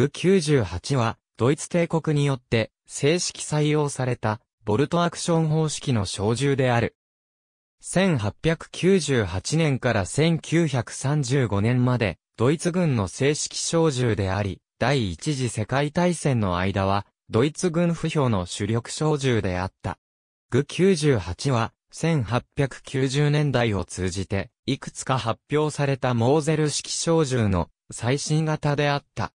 グ98は、ドイツ帝国によって正式採用された、ボルトアクション方式の小銃である。1898年から1935年まで、ドイツ軍の正式小銃であり、第一次世界大戦の間は、ドイツ軍不評の主力小銃であった。グ98は、1890年代を通じて、いくつか発表されたモーゼル式小銃の最新型であった。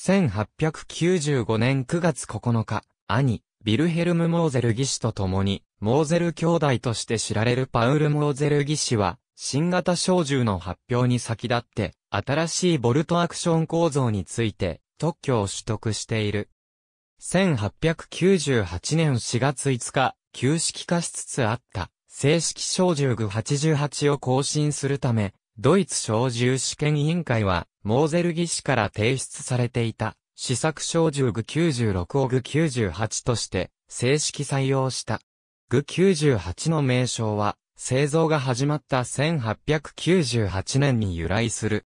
1895年9月9日、兄、ビルヘルム・モーゼル義士と共に、モーゼル兄弟として知られるパウル・モーゼル義士は、新型小銃の発表に先立って、新しいボルトアクション構造について、特許を取得している。1898年4月5日、旧式化しつつあった、正式小銃具88を更新するため、ドイツ小銃試験委員会は、モーゼル技師から提出されていた、試作小銃具96を具98として、正式採用した。具98の名称は、製造が始まった1898年に由来する。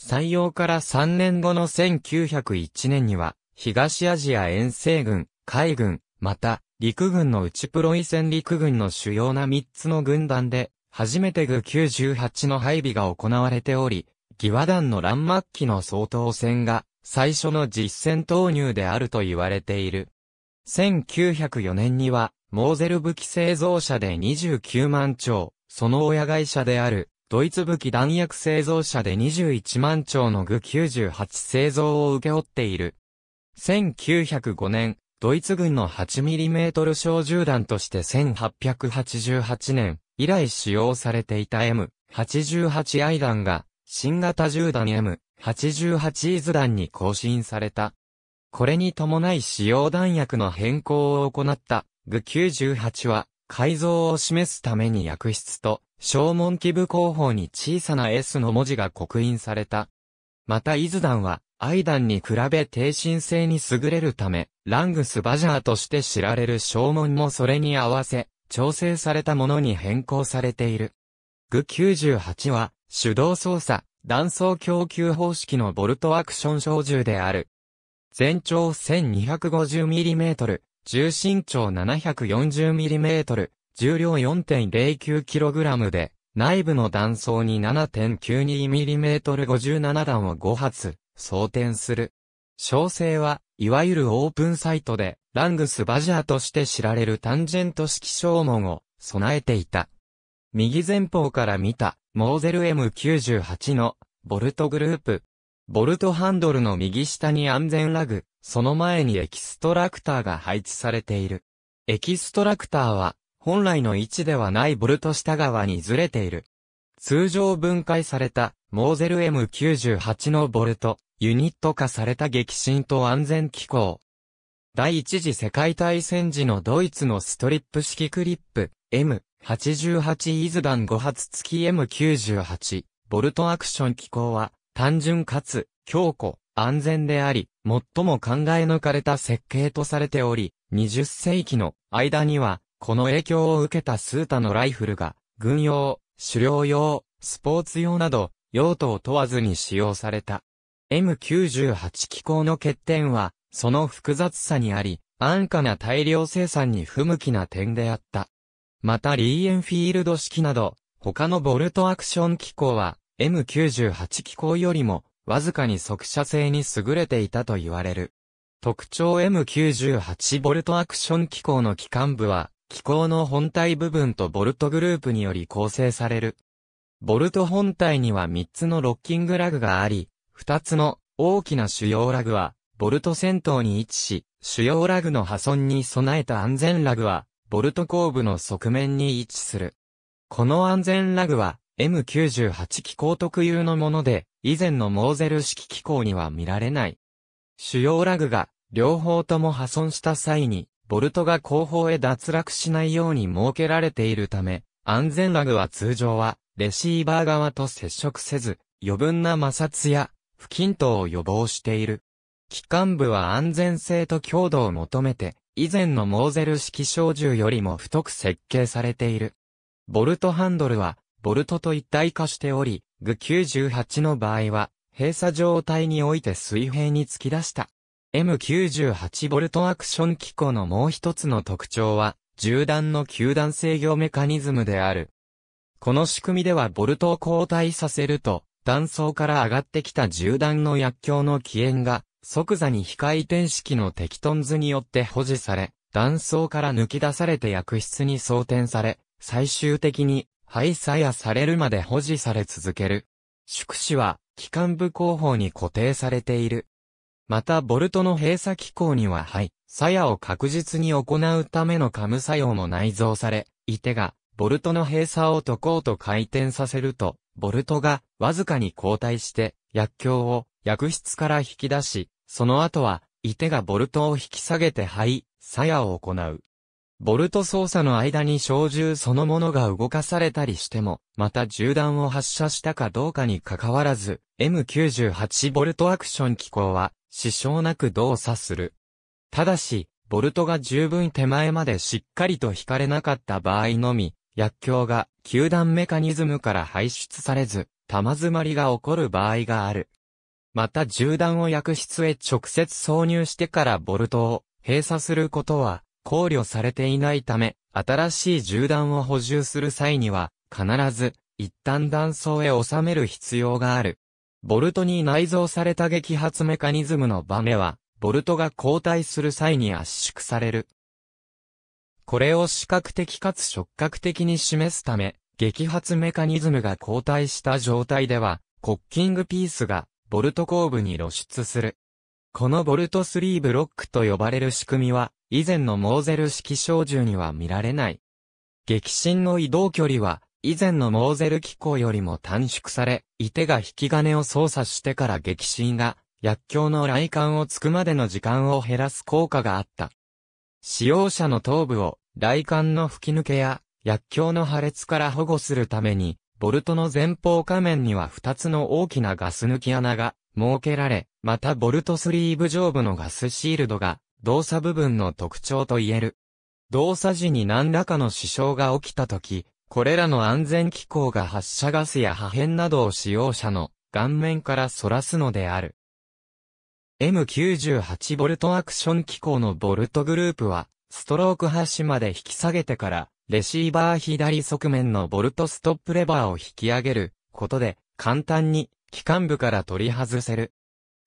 採用から3年後の1901年には、東アジア遠征軍、海軍、また、陸軍の内プロイセン陸軍の主要な3つの軍団で、初めて具98の配備が行われており、義和団の乱末期の総統戦が最初の実戦投入であると言われている。1904年には、モーゼル武器製造者で29万丁、その親会社である、ドイツ武器弾薬製造者で21万丁の具98製造を請け負っている。1905年、ドイツ軍の 8mm 小銃弾として1888年、以来使用されていた m 8 8ダ弾が、新型10弾 M88 ズダ弾に更新された。これに伴い使用弾薬の変更を行ったグ98は改造を示すために薬室と消門器部後方に小さな S の文字が刻印された。また伊豆弾はダ弾に比べ低振性に優れるためラングスバジャーとして知られる消門もそれに合わせ調整されたものに変更されている。具98は、手動操作、断層供給方式のボルトアクション小銃である。全長 1250mm、重心長 740mm、重量 4.09kg で、内部の断層に 7.92mm57 段を5発、装填する。詳細は、いわゆるオープンサイトで、ラングスバジャーとして知られるタンジェント式正門を備えていた。右前方から見た、モーゼル M98 の、ボルトグループ。ボルトハンドルの右下に安全ラグ、その前にエキストラクターが配置されている。エキストラクターは、本来の位置ではないボルト下側にずれている。通常分解された、モーゼル M98 のボルト、ユニット化された激震と安全機構、第一次世界大戦時のドイツのストリップ式クリップ M88 イズダン5発付き M98 ボルトアクション機構は単純かつ強固安全であり最も考え抜かれた設計とされており20世紀の間にはこの影響を受けた数多のライフルが軍用、狩猟用、スポーツ用など用途を問わずに使用された。M98 機構の欠点はその複雑さにあり、安価な大量生産に不向きな点であった。またリーエンフィールド式など、他のボルトアクション機構は M98 機構よりもわずかに速射性に優れていたと言われる。特徴 M98 ボルトアクション機構の機関部は、機構の本体部分とボルトグループにより構成される。ボルト本体には3つのロッキングラグがあり、2つの大きな主要ラグはボルト先頭に位置し、主要ラグの破損に備えた安全ラグは、ボルト後部の側面に位置する。この安全ラグは、M98 機構特有のもので、以前のモーゼル式機構には見られない。主要ラグが、両方とも破損した際に、ボルトが後方へ脱落しないように設けられているため、安全ラグは通常は、レシーバー側と接触せず、余分な摩擦や、不均等を予防している。機関部は安全性と強度を求めて、以前のモーゼル式小銃よりも太く設計されている。ボルトハンドルは、ボルトと一体化しており、グ98の場合は、閉鎖状態において水平に突き出した。M98 ボルトアクション機構のもう一つの特徴は、銃弾の球弾制御メカニズムである。この仕組みではボルトを交代させると、弾倉から上がってきた銃弾の薬莢の起炎が、即座に非回転式の適トン図によって保持され、断層から抜き出されて薬室に装填され、最終的に廃作やされるまで保持され続ける。宿主は、機関部後方に固定されている。また、ボルトの閉鎖機構には肺、鞘を確実に行うためのカム作用も内蔵され、いてが、ボルトの閉鎖を解こうと回転させると、ボルトが、わずかに後退して、薬莢を、薬室から引き出し、その後は、いてがボルトを引き下げて肺、鞘を行う。ボルト操作の間に小銃そのものが動かされたりしても、また銃弾を発射したかどうかに関わらず、M98 ボルトアクション機構は、支障なく動作する。ただし、ボルトが十分手前までしっかりと引かれなかった場合のみ、薬莢が球団メカニズムから排出されず、玉詰まりが起こる場合がある。また銃弾を薬室へ直接挿入してからボルトを閉鎖することは考慮されていないため、新しい銃弾を補充する際には、必ず、一旦断層へ収める必要がある。ボルトに内蔵された激発メカニズムのバネは、ボルトが交代する際に圧縮される。これを視覚的かつ触覚的に示すため、激発メカニズムが交代した状態では、コッキングピースがボルト後部に露出する。このボルト3ブロックと呼ばれる仕組みは、以前のモーゼル式小銃には見られない。激震の移動距離は、以前のモーゼル機構よりも短縮され、い手が引き金を操作してから激震が、薬莢の来管をつくまでの時間を減らす効果があった。使用者の頭部を、雷管の吹き抜けや、薬莢の破裂から保護するために、ボルトの前方下面には2つの大きなガス抜き穴が設けられ、またボルトスリーブ上部のガスシールドが動作部分の特徴と言える。動作時に何らかの支障が起きた時、これらの安全機構が発射ガスや破片などを使用者の顔面から反らすのである。M98 ボルトアクション機構のボルトグループは、ストローク端まで引き下げてから、レシーバー左側面のボルトストップレバーを引き上げることで、簡単に機関部から取り外せる。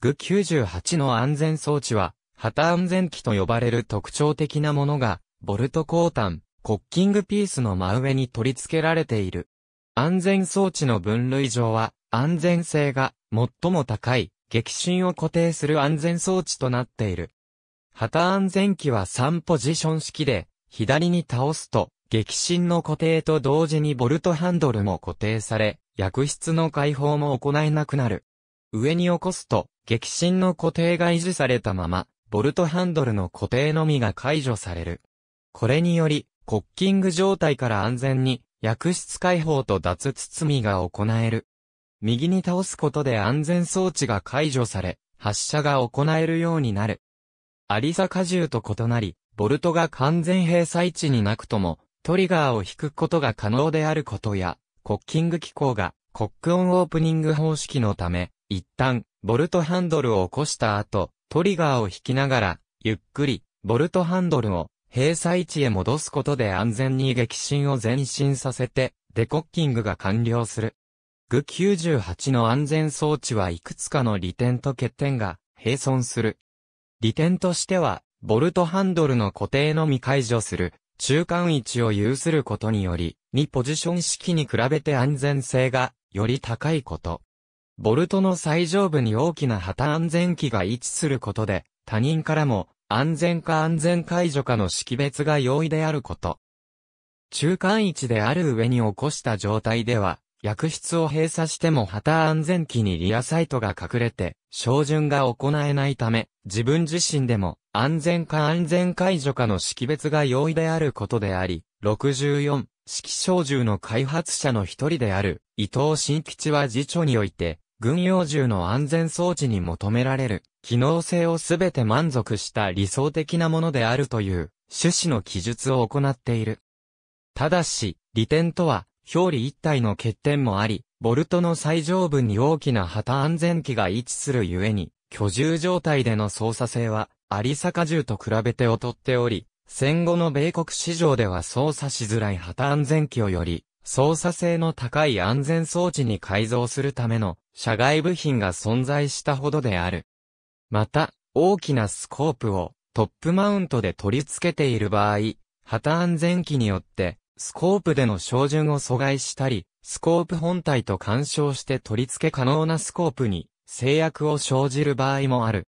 グ98の安全装置は、旗安全機と呼ばれる特徴的なものが、ボルト交換、コッキングピースの真上に取り付けられている。安全装置の分類上は、安全性が最も高い、激震を固定する安全装置となっている。旗安全機は3ポジション式で、左に倒すと、激震の固定と同時にボルトハンドルも固定され、薬室の解放も行えなくなる。上に起こすと、激震の固定が維持されたまま、ボルトハンドルの固定のみが解除される。これにより、コッキング状態から安全に、薬室解放と脱包みが行える。右に倒すことで安全装置が解除され、発射が行えるようになる。アリサ荷重と異なり、ボルトが完全閉鎖位置になくとも、トリガーを引くことが可能であることや、コッキング機構がコックオンオープニング方式のため、一旦、ボルトハンドルを起こした後、トリガーを引きながら、ゆっくり、ボルトハンドルを、閉鎖位置へ戻すことで安全に激震を前進させて、デコッキングが完了する。グ98の安全装置はいくつかの利点と欠点が並存する。利点としては、ボルトハンドルの固定のみ解除する中間位置を有することにより、2ポジション式に比べて安全性がより高いこと。ボルトの最上部に大きな旗安全器が位置することで、他人からも安全か安全解除かの識別が容易であること。中間位置である上に起こした状態では、薬室を閉鎖しても旗安全機にリアサイトが隠れて、照準が行えないため、自分自身でも安全か安全解除かの識別が容易であることであり、64、式小銃の開発者の一人である、伊藤新吉は次長において、軍用銃の安全装置に求められる、機能性をすべて満足した理想的なものであるという、趣旨の記述を行っている。ただし、利点とは、表裏一体の欠点もあり、ボルトの最上部に大きな旗安全機が位置するゆえに、居住状態での操作性は、有坂銃と比べて劣っており、戦後の米国市場では操作しづらい旗安全機をより、操作性の高い安全装置に改造するための社外部品が存在したほどである。また、大きなスコープをトップマウントで取り付けている場合、旗安全機によってスコープでの照準を阻害したり、スコープ本体と干渉して取り付け可能なスコープに制約を生じる場合もある。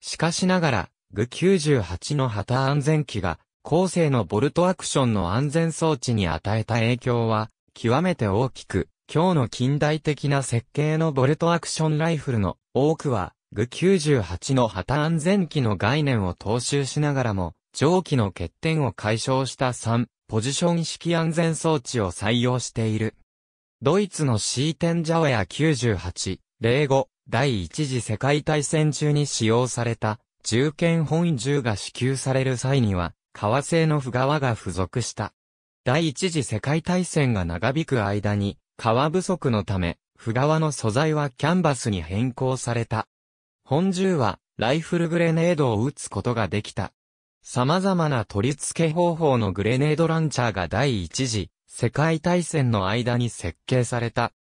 しかしながら、g 9 8の旗安全機が、後世のボルトアクションの安全装置に与えた影響は、極めて大きく、今日の近代的な設計のボルトアクションライフルの多くは、g 9 8の旗安全機の概念を踏襲しながらも、蒸気の欠点を解消した3、ポジション式安全装置を採用している。ドイツのシーテンジャオヤ98、05、第一次世界大戦中に使用された、銃剣本銃が支給される際には、革製の不側が付属した。第一次世界大戦が長引く間に、革不足のため、不側の素材はキャンバスに変更された。本銃は、ライフルグレネードを撃つことができた。様々な取り付け方法のグレネードランチャーが第一次世界大戦の間に設計された。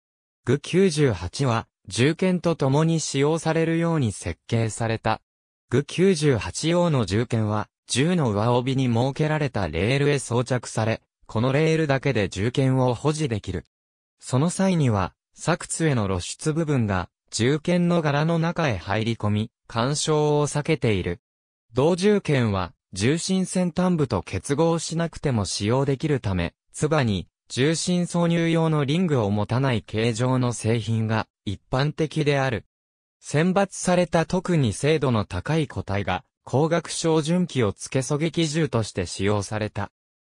グ98は銃剣と共に使用されるように設計された。グ98用の銃剣は銃の上帯に設けられたレールへ装着され、このレールだけで銃剣を保持できる。その際には、作通への露出部分が、銃剣の柄の中へ入り込み、干渉を避けている。同銃剣は、重心先端部と結合しなくても使用できるため、つばに重心挿入用のリングを持たない形状の製品が一般的である。選抜された特に精度の高い個体が光学照準器を付け狙撃銃として使用された。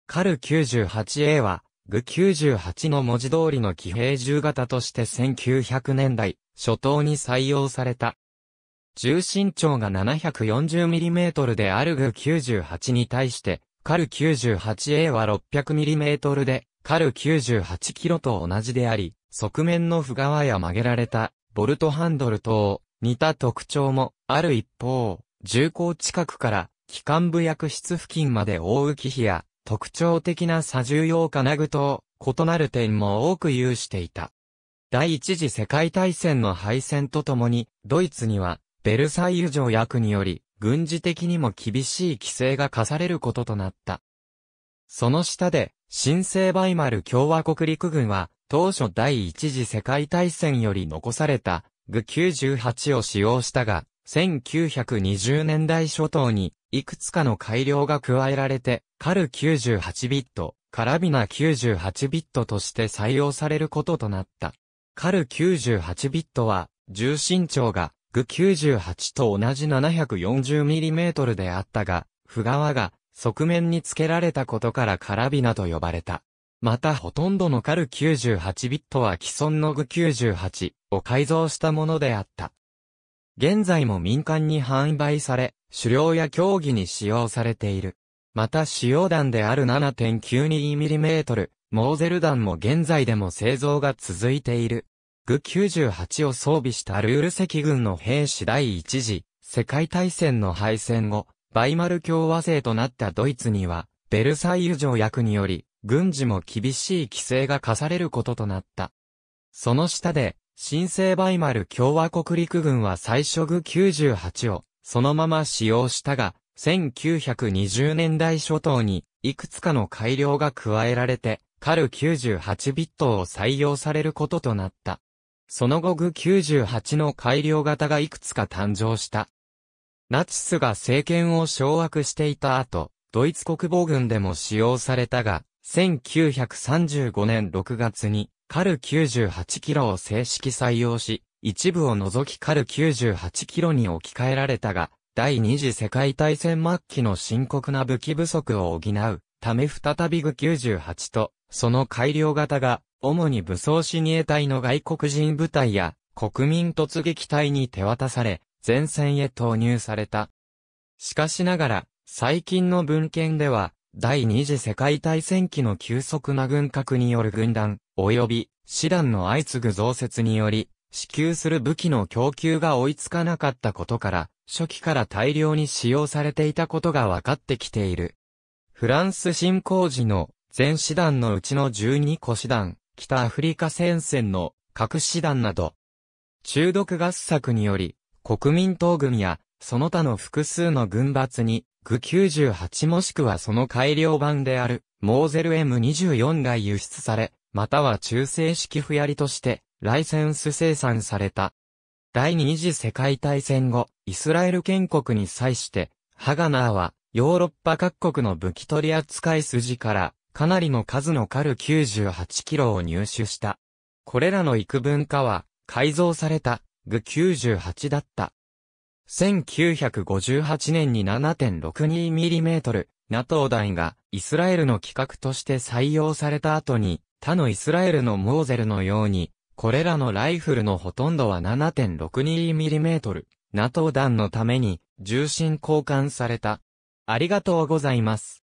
カル 98A は、グ98の文字通りの騎兵銃型として1900年代初頭に採用された。重心長が 740mm でアルグ98に対して、カル 98A は 600mm で、カル 98kg と同じであり、側面の不側や曲げられた、ボルトハンドル等、似た特徴も、ある一方、重工近くから、機関部薬室付近まで覆う機比や、特徴的な左重要金具と、異なる点も多く有していた。第一次世界大戦の敗戦とともに、ドイツにはベルサイユ条約により、軍事的にも厳しい規制が課されることとなった。その下で、新生バイマル共和国陸軍は、当初第一次世界大戦より残された、グ98を使用したが、1920年代初頭に、いくつかの改良が加えられて、カル98ビット、カラビナ98ビットとして採用されることとなった。カル98ビットは、重心長がグ98と同じ 740mm であったが、不側が側面に付けられたことからカラビナと呼ばれた。またほとんどのカル98ビットは既存のグ98を改造したものであった。現在も民間に販売され、狩猟や競技に使用されている。また使用弾である 7.92mm、モーゼル弾も現在でも製造が続いている。具98を装備したルール赤軍の兵士第一次、世界大戦の敗戦後、バイマル共和制となったドイツには、ベルサイユ条約により、軍事も厳しい規制が課されることとなった。その下で、新生バイマル共和国陸軍は最初グ98を、そのまま使用したが、1920年代初頭に、いくつかの改良が加えられて、カル98ビットを採用されることとなった。その後グ98の改良型がいくつか誕生した。ナチスが政権を掌握していた後、ドイツ国防軍でも使用されたが、1935年6月に、カル98キロを正式採用し、一部を除きカル98キロに置き換えられたが、第二次世界大戦末期の深刻な武器不足を補うため再びグ98と、その改良型が主に武装に得隊の外国人部隊や国民突撃隊に手渡され、前線へ投入された。しかしながら、最近の文献では、第二次世界大戦期の急速な軍拡による軍団、及び、師団の相次ぐ増設により、支給する武器の供給が追いつかなかったことから、初期から大量に使用されていたことが分かってきている。フランス侵攻時の全師団のうちの12個師団、北アフリカ戦線の核師団など、中毒合作により、国民党軍や、その他の複数の軍閥に、グ98もしくはその改良版である、モーゼル M24 が輸出され、または中性式不やりとして、ライセンス生産された。第二次世界大戦後、イスラエル建国に際して、ハガナーは、ヨーロッパ各国の武器取扱い筋から、かなりの数のカル98キロを入手した。これらの幾分かは、改造された、グ98だった。1958年に 7.62mm、NATO 弾がイスラエルの規格として採用された後に、他のイスラエルのモーゼルのように、これらのライフルのほとんどは 7.62mm、NATO 弾のために重心交換された。ありがとうございます。